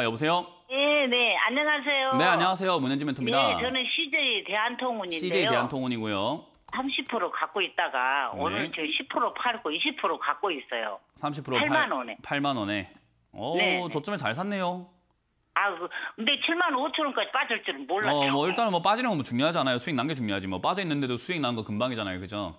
아, 여보세요? 네, 네. 안녕하세요. 네, 안녕하세요. 문현지 멘토입니다. 네, 저는 CJ 대한통운인데요. CJ 대한통운이고요. 30% 갖고 있다가 네. 오늘 지10% 팔고 20% 갖고 있어요. 30% 8만 원에. 8만 원에. 오, 네, 네. 저점에 잘 샀네요. 아, 그, 근데 7만 5천 원까지 빠질 줄은 몰랐죠. 어, 뭐 일단은 뭐 빠지는 건뭐 중요하지 않아요. 수익 난게 중요하지. 뭐 빠져 있는데도 수익 난거 금방이잖아요. 그죠?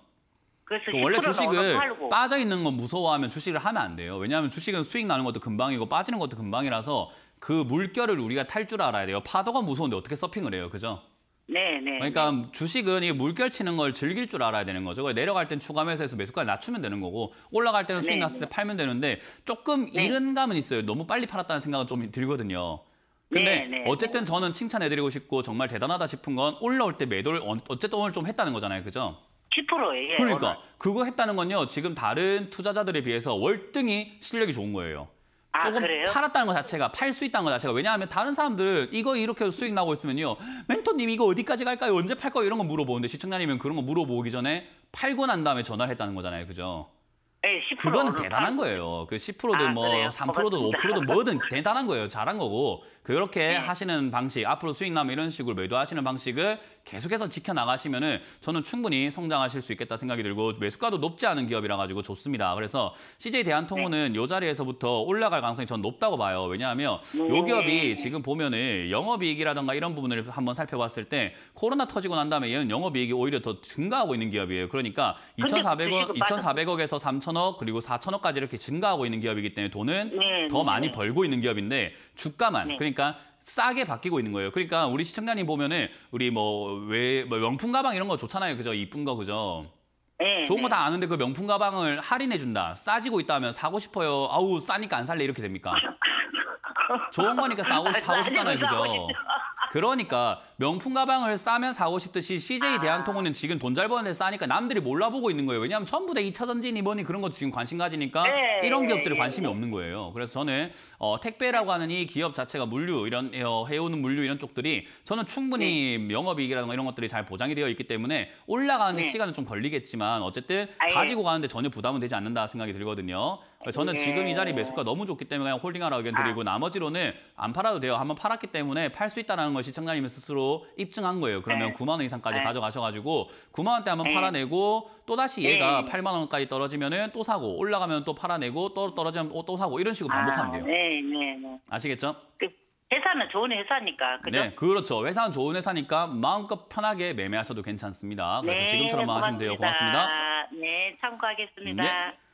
그 원래 주식을 빠져 있는 건 무서워하면 주식을 하면 안 돼요. 왜냐하면 주식은 수익 나는 것도 금방이고 빠지는 것도 금방이라서 그 물결을 우리가 탈 줄 알아야 돼요. 파도가 무서운데 어떻게 서핑을 해요, 그죠? 네, 네. 그러니까 네. 주식은 이 물결 치는 걸 즐길 줄 알아야 되는 거죠. 내려갈 땐 추가면서 해서 매수가를 낮추면 되는 거고 올라갈 때는 수익 네, 났을 때 네. 팔면 되는데 조금 네. 이른 감은 있어요. 너무 빨리 팔았다는 생각은 좀 들거든요. 근데 네네. 네. 어쨌든 저는 칭찬해드리고 싶고 정말 대단하다 싶은 건 올라올 때 매도를 어, 어쨌든 오늘 좀 했다는 거잖아요. 그죠? 10%예요. 그러니까 오늘. 그거 했다는 건요. 지금 다른 투자자들에 비해서 월등히 실력이 좋은 거예요. 아, 조금 그래요? 팔았다는 것 자체가 팔 수 있다는 것 자체가 왜냐하면 다른 사람들 이거 이렇게 수익 나고 있으면요 멘토님 이거 어디까지 갈까요 언제 팔까요 이런 거 물어보는데 시청자님은 그런 거 물어보기 전에 팔고 난 다음에 전화를 했다는 거잖아요 그죠? 네, 그건 대단한 거예요. 그 10%든 아, 뭐 그래요? 3%든 고맙습니다. 5%든 뭐든 대단한 거예요. 잘한 거고 그렇게 네. 하시는 방식, 앞으로 수익 남 이런 식으로 매도하시는 방식을 계속해서 지켜 나가시면은 저는 충분히 성장하실 수 있겠다 생각이 들고 매수가도 높지 않은 기업이라 가지고 좋습니다. 그래서 CJ 대한통운은 네. 이 자리에서부터 올라갈 가능성이 전 높다고 봐요. 왜냐하면 네. 이 기업이 지금 보면은 영업이익이라든가 이런 부분을 한번 살펴봤을 때 코로나 터지고 난 다음에 얘는 영업이익이 오히려 더 증가하고 있는 기업이에요. 그러니까 2,400억 2,400억에서 3,000억 5천억 그리고 4천억까지 이렇게 증가하고 있는 기업이기 때문에 돈은 네, 네 더 네, 많이 네. 벌고 있는 기업인데 주가만 네. 그러니까 싸게 바뀌고 있는 거예요. 그러니까 우리 시청자님 보면은 우리 뭐왜 뭐 명품 가방 이런 거 좋잖아요. 그죠? 이쁜 거 그죠? 네, 좋은 거다 네. 아는데 그 명품 가방을 할인해 준다. 싸지고 있다 하면 사고 싶어요. 아우 싸니까 안 살래 이렇게 됩니까? 좋은 거니까 싸고 사고 싶잖아요. 그죠? 그러니까 명품 가방을 싸면 사고 싶듯이 CJ 아. 대한통운은 지금 돈 잘 버는데 싸니까 남들이 몰라보고 있는 거예요. 왜냐하면 전부 다 2차 전지 이번이 그런 것도 지금 관심 가지니까 네, 이런 기업들이 네, 관심이 네. 없는 거예요. 그래서 저는 어, 택배라고 하는 이 기업 자체가 물류 이런 어, 해오는 물류 이런 쪽들이 저는 충분히 영업이익이라든가 네. 뭐 이런 것들이 잘 보장이 되어 있기 때문에 올라가는 네. 시간은 좀 걸리겠지만 어쨌든 아, 예. 가지고 가는데 전혀 부담은 되지 않는다 생각이 들거든요. 저는 예. 지금 이 자리 매수가 너무 좋기 때문에 그냥 홀딩하라 의견 드리고 아. 나머지로는 안 팔아도 돼요. 한번 팔았기 때문에 팔 수 있다는 라걸 걸시청자님 스스로 입증한 거예요. 그러면 네. 9만 원 이상까지 네. 가져가셔가지고 9만 원대 한번 네. 팔아내고 또 다시 얘가 네. 8만 원까지 떨어지면또 사고 올라가면 또 팔아내고 또 떨어지면 또, 사고 이런 식으로 반복하면 아, 돼요. 아, 네, 네, 네. 아시겠죠? 그 회사는 좋은 회사니까 그죠? 네, 그렇죠. 회사는 좋은 회사니까 마음껏 편하게 매매하셔도 괜찮습니다. 그래서 네, 지금처럼만 하시면 돼요. 고맙습니다. 네, 참고하겠습니다. 네.